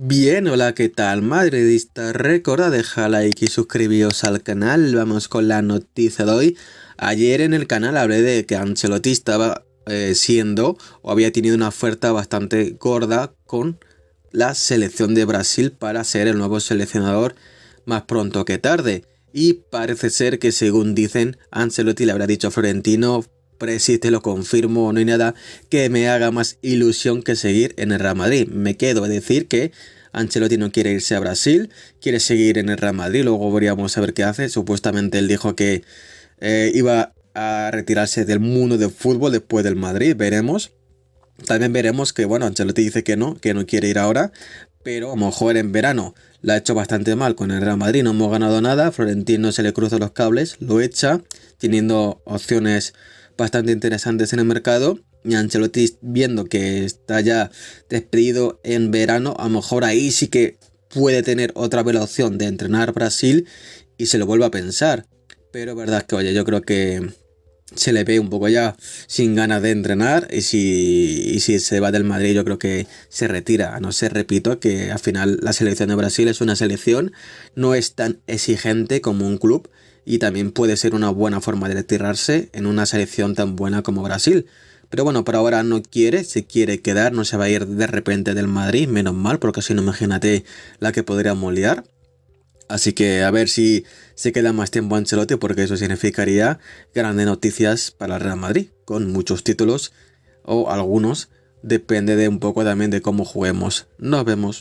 Bien, hola, ¿qué tal? Madridista, recuerda dejar like y suscribiros al canal. Vamos con la noticia de hoy. Ayer en el canal hablé de que Ancelotti estaba eh, siendo o había tenido una oferta bastante gorda con la selección de Brasil para ser el nuevo seleccionador más pronto que tarde. Y parece ser que según dicen, Ancelotti le habrá dicho a Florentino, si te lo confirmo, no hay nada que me haga más ilusión que seguir en el Real Madrid. Me quedo a decir que Ancelotti no quiere irse a Brasil, quiere seguir en el Real Madrid, luego veríamos a ver qué hace. Supuestamente él dijo que eh, iba a retirarse del mundo del fútbol después del Madrid, veremos. También veremos que, bueno, Ancelotti dice que no, que no quiere ir ahora, pero a lo mejor en verano la ha hecho bastante mal con el Real Madrid, no hemos ganado nada, Florentino se le cruza los cables, lo echa, teniendo opciones bastante interesantes en el mercado. Y Ancelotti viendo que está ya despedido en verano, a lo mejor ahí sí que puede tener otra vez la opción de entrenar Brasil y se lo vuelva a pensar. Pero verdad es que, oye, yo creo que se le ve un poco ya sin ganas de entrenar y si, y si se va del Madrid yo creo que se retira. No sé, repito que al final la selección de Brasil es una selección, no es tan exigente como un club y también puede ser una buena forma de retirarse en una selección tan buena como Brasil. Pero bueno, por ahora no quiere, se quiere quedar, no se va a ir de repente del Madrid, menos mal, porque si no imagínate la que podría molear. Así que a ver si se queda más tiempo Ancelotti, porque eso significaría grandes noticias para el Real Madrid, con muchos títulos o algunos, depende de un poco también de cómo juguemos. Nos vemos.